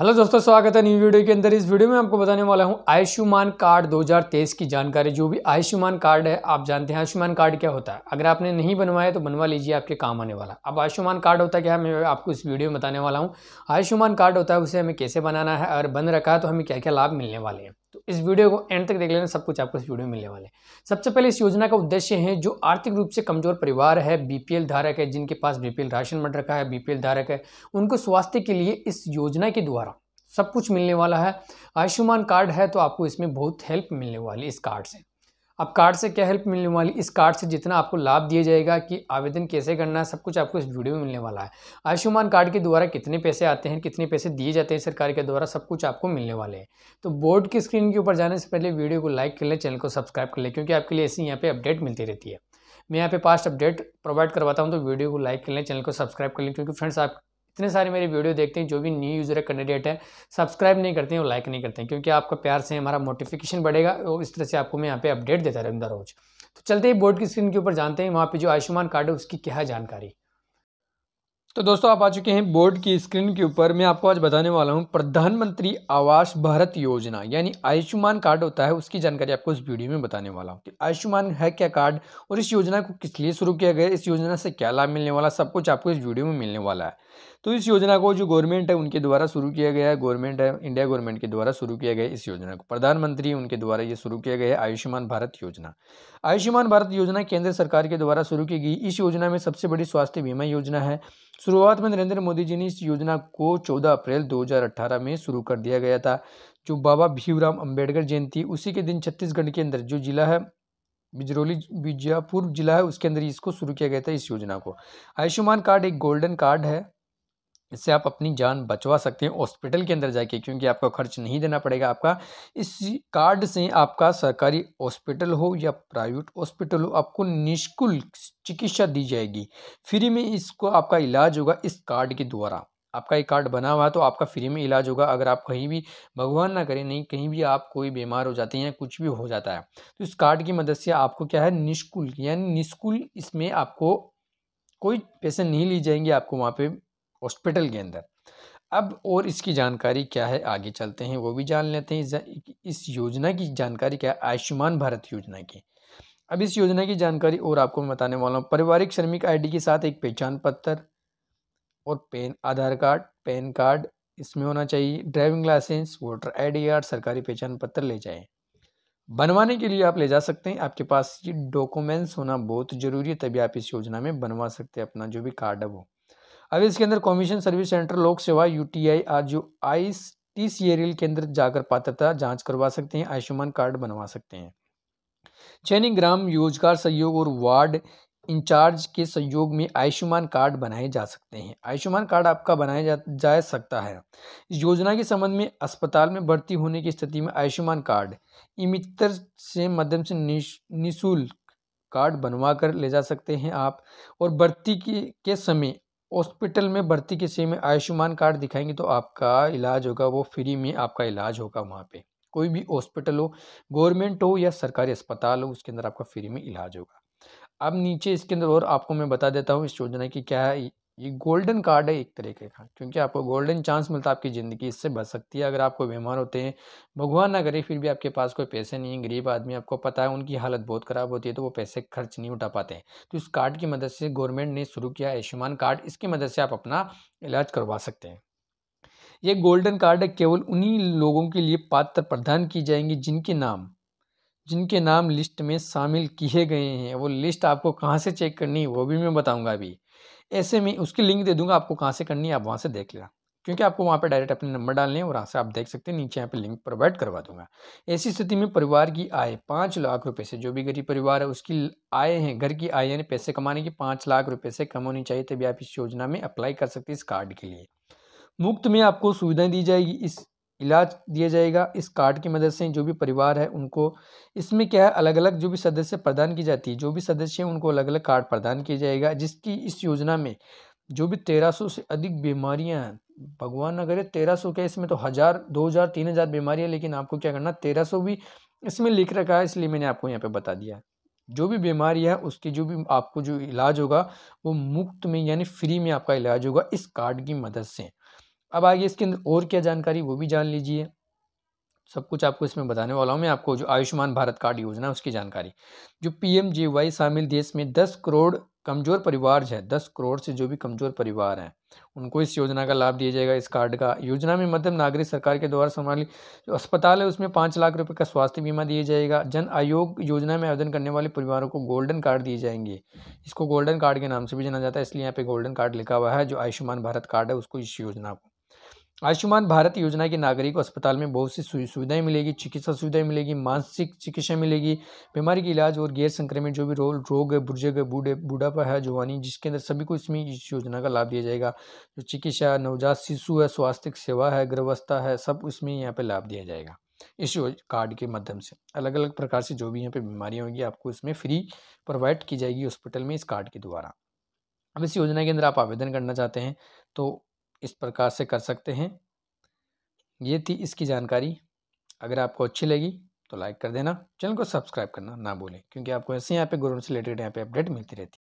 hello दोस्तों स्वागत है न्यू वीडियो के अंदर इस वीडियो में आपको बताने वाला हूं आयुष्मान कार्ड 2023 की जानकारी जो भी आयुष्मान कार्ड है आप जानते हैं आयुष्मान कार्ड क्या होता है अगर आपने नहीं बनवाया तो बनवा लीजिए आपके काम आने वाला अब आयुष्मान कार्ड होता है क्या मैं आपको इस वीडियो में बताने वाला हूँ आयुष्मान कार्ड होता है उसे हमें कैसे बनाना है अगर बन रखा है तो हमें क्या क्या लाभ मिलने वाले हैं तो इस वीडियो को एंड तक देख लेना सब कुछ आपको इस वीडियो में मिलने वाले सबसे पहले इस योजना का उद्देश्य है जो आर्थिक रूप से कमजोर परिवार है बीपीएल धारक है जिनके पास बीपीएल राशन मंड रखा है बीपीएल धारक है उनको स्वास्थ्य के लिए इस योजना के द्वारा सब कुछ मिलने वाला है आयुष्मान कार्ड है तो आपको इसमें बहुत हेल्प मिलने वाली इस कार्ड से अब कार्ड से क्या हेल्प मिलने वाली इस कार्ड से जितना आपको लाभ दिया जाएगा कि आवेदन कैसे करना है सब कुछ आपको इस वीडियो में मिलने वाला है आयुष्मान कार्ड के द्वारा कितने पैसे आते हैं कितने पैसे दिए जाते हैं सरकार के द्वारा सब कुछ आपको मिलने वाले हैं तो बोर्ड की स्क्रीन के ऊपर जाने से पहले वीडियो को लाइक कर लें चैनल को सब्सक्राइब कर लें क्योंकि आपके लिए ऐसी यहाँ पर अपडेट मिलती रहती है मैं यहाँ पे पास्ट अपडेट प्रोवाइड करवाता हूँ तो वीडियो को लाइक कर लें चैनल को सब्सक्राइब कर लें क्योंकि फ्रेंड्स आप इतने सारे मेरे वीडियो देखते हैं जो भी न्यू यूज़र है कैंडिडेट है सब्सक्राइब नहीं करते हैं और लाइक नहीं करते हैं क्योंकि आपका प्यार से हमारा नोटिफिकेशन बढ़ेगा और इस तरह से आपको मैं यहाँ पे अपडेट देता रहूँगा रोज़ तो चलते ही बोर्ड की स्क्रीन के ऊपर जानते हैं वहाँ पे जो आयुष्मान कार्ड है उसकी क्या जानकारी तो दोस्तों आप आ चुके हैं बोर्ड की स्क्रीन के ऊपर मैं आपको आज बताने वाला हूँ प्रधानमंत्री आवास भारत योजना यानी आयुष्मान कार्ड होता है उसकी जानकारी आपको इस वीडियो में बताने वाला हूँ कि आयुष्मान है क्या कार्ड और इस योजना को किस लिए शुरू किया गया इस योजना से क्या लाभ मिलने वाला सब कुछ आपको इस वीडियो में मिलने वाला है तो इस योजना को जो गवर्नमेंट है उनके द्वारा शुरू किया गया है गवर्नमेंट है इंडिया गवर्नमेंट के द्वारा शुरू किया गया इस योजना को प्रधानमंत्री उनके द्वारा ये शुरू किया गया है आयुष्मान भारत योजना आयुष्मान भारत योजना केंद्र सरकार के द्वारा शुरू की गई इस योजना में सबसे बड़ी स्वास्थ्य बीमा योजना है शुरुआत में नरेंद्र मोदी जी ने इस योजना को चौदह अप्रैल दो में शुरू कर दिया गया था जो बाबा भीमराम अम्बेडकर जयंती उसी के दिन छत्तीसगढ़ के अंदर जो जिला है बिजरौली बीजापुर जिला है उसके अंदर इसको शुरू किया गया था इस योजना को आयुष्मान कार्ड एक गोल्डन कार्ड है इससे आप अपनी जान बचवा सकते हैं हॉस्पिटल के अंदर जाके क्योंकि आपको खर्च नहीं देना पड़ेगा आपका इस कार्ड से आपका सरकारी हॉस्पिटल हो या प्राइवेट हॉस्पिटल हो आपको निःशुल्क चिकित्सा दी जाएगी फ्री में इसको आपका इलाज होगा इस कार्ड के द्वारा आपका ये कार्ड बना हुआ है तो आपका फ्री में इलाज होगा अगर आप कहीं भी भगवान ना करें नहीं कहीं भी आप कोई बीमार हो जाते हैं या कुछ भी हो जाता है तो इस कार्ड की मदद से आपको क्या है निष्कुल यानी निष्कुल इसमें आपको कोई पैसे नहीं ली जाएंगे आपको वहाँ पे हॉस्पिटल के अंदर अब और इसकी जानकारी क्या है आगे चलते हैं वो भी जान लेते हैं इस योजना की जानकारी क्या है आयुष्मान भारत योजना की अब इस योजना की जानकारी और आपको मैं बताने वाला हूँ पारिवारिक श्रमिक आईडी के साथ एक पहचान पत्र और PAN Aadhaar card PAN card इसमें होना चाहिए driving licence voter ID card सरकारी पहचान पत्र ले जाए बनवाने के लिए आप ले जा सकते हैं आपके पास ये डॉक्यूमेंट्स होना बहुत ज़रूरी है तभी आप इस योजना में बनवा सकते हैं अपना जो भी कार्ड है वो अभी इसके अंदर कमीशन सर्विस सेंटर लोक सेवा यू टी आई आज जो आई टी सी एल के अंदर जाकर पात्रता जांच करवा सकते हैं आयुष्मान कार्ड बनवा सकते हैं चैनिंग ग्राम योजगार सहयोग और वार्ड इंचार्ज के सहयोग में आयुष्मान कार्ड बनाए जा सकते हैं आयुष्मान कार्ड आपका बनाया जा, सकता है इस योजना के संबंध में अस्पताल में भर्ती होने की स्थिति में आयुष्मान कार्ड इमित्र से माध्यम से निशुल्क कार्ड बनवा कर ले जा सकते हैं आप और भर्ती के समय हॉस्पिटल में भर्ती के में आयुष्मान कार्ड दिखाएंगे तो आपका इलाज होगा वो फ्री में आपका इलाज होगा वहाँ पे कोई भी हॉस्पिटल हो गवर्नमेंट हो या सरकारी अस्पताल हो उसके अंदर आपका फ्री में इलाज होगा अब नीचे इसके अंदर और आपको मैं बता देता हूँ इस योजना की क्या ये गोल्डन कार्ड है एक तरीके का क्योंकि आपको गोल्डन चांस मिलता है आपकी ज़िंदगी इससे बच सकती है अगर आपको बीमार होते हैं भगवान ना करे फिर भी आपके पास कोई पैसे नहीं है गरीब आदमी आपको पता है उनकी हालत बहुत ख़राब होती है तो वो पैसे खर्च नहीं उठा पाते हैं तो इस कार्ड की मदद से गवर्नमेंट ने शुरू किया आयुष्मान कार्ड इसकी मदद से आप अपना इलाज करवा सकते हैं ये गोल्डन कार्ड केवल उन्हीं लोगों के लिए पात्र प्रदान की जाएंगी जिनके नाम जिनके नाम लिस्ट में शामिल किए गए हैं वो लिस्ट आपको कहाँ से चेक करनी वो भी मैं बताऊंगा अभी ऐसे में उसकी लिंक दे दूंगा आपको कहाँ से करनी है आप वहाँ से देख लेना क्योंकि आपको वहाँ पे डायरेक्ट अपने नंबर डालने हैं और वहाँ से आप देख सकते हैं नीचे यहाँ पे लिंक प्रोवाइड करवा दूंगा ऐसी स्थिति में परिवार की आय पाँच लाख रुपए से जो भी गरीब परिवार है उसकी आय है घर की आय यानी पैसे कमाने की पाँच लाख रुपए से कम होनी चाहिए तभी आप इस योजना में अप्लाई कर सकते हैं इस कार्ड के लिए मुफ्त में आपको सुविधाएं दी जाएगी इस इलाज दिया जाएगा इस कार्ड की मदद से जो भी परिवार है उनको इसमें क्या है अलग अलग जो भी सदस्य प्रदान की जाती है जो भी सदस्य हैं उनको अलग अलग कार्ड प्रदान किया जाएगा जिसकी इस योजना में जो भी तेरह सौ से अधिक बीमारियां हैं भगवान ना करे तेरह सौ क्या इसमें तो हज़ार दो हज़ार तीन हज़ार बीमारियाँ लेकिन आपको क्या करना तेरह सौ भी इसमें लिख रखा है इसलिए मैंने आपको यहाँ पे बता दिया जो भी बीमारी है उसकी जो भी आपको जो इलाज होगा वो मुफ्त में यानी फ्री में आपका इलाज होगा इस कार्ड की मदद से अब आगे इसके अंदर और क्या जानकारी वो भी जान लीजिए सब कुछ आपको इसमें बताने वाला हूँ मैं आपको जो आयुष्मान भारत कार्ड योजना है उसकी जानकारी जो वाई शामिल देश में दस करोड़ कमज़ोर परिवार है दस करोड़ से जो भी कमज़ोर परिवार हैं उनको इस योजना का लाभ दिया जाएगा इस कार्ड का योजना में मध्यम नागरिक सरकार के द्वारा संभाली जो अस्पताल है उसमें पाँच लाख रुपये का स्वास्थ्य बीमा दिया जाएगा जन आयोग योजना में आवेदन करने वाले परिवारों को गोल्डन कार्ड दिए जाएंगे इसको गोल्डन कार्ड के नाम से भी जाना जाता है इसलिए यहाँ पे गोल्डन कार्ड लिखा हुआ है जो आयुष्मान भारत कार्ड है उसको इस योजना को आयुष्मान भारत योजना के नागरिक को अस्पताल में बहुत सी सुविधाएं मिलेगी चिकित्सा सुविधाएं मिलेगी मानसिक चिकित्सा मिलेगी बीमारी के इलाज और गैर संक्रमित जो भी रोल रोग है बुजुर्ग है बूढ़े बूढ़ापा है जवानी जिसके अंदर सभी को इसमें इस योजना का लाभ दिया जाएगा जो चिकित्सा नवजात शिशु है स्वास्थ्य सेवा है गर्भवस्था है सब उसमें यहाँ पर लाभ दिया जाएगा इस कार्ड के माध्यम से अलग अलग प्रकार से जो भी यहाँ पर बीमारियाँ होंगी आपको इसमें फ्री प्रोवाइड की जाएगी हॉस्पिटल में इस कार्ड के द्वारा अब इस योजना के अंदर आप आवेदन करना चाहते हैं तो इस प्रकार से कर सकते हैं ये थी इसकी जानकारी अगर आपको अच्छी लगी तो लाइक कर देना चैनल को सब्सक्राइब करना ना भूलें क्योंकि आपको ऐसे यहाँ पे गुरु से रिलेटेड यहाँ पे अपडेट मिलती रहती है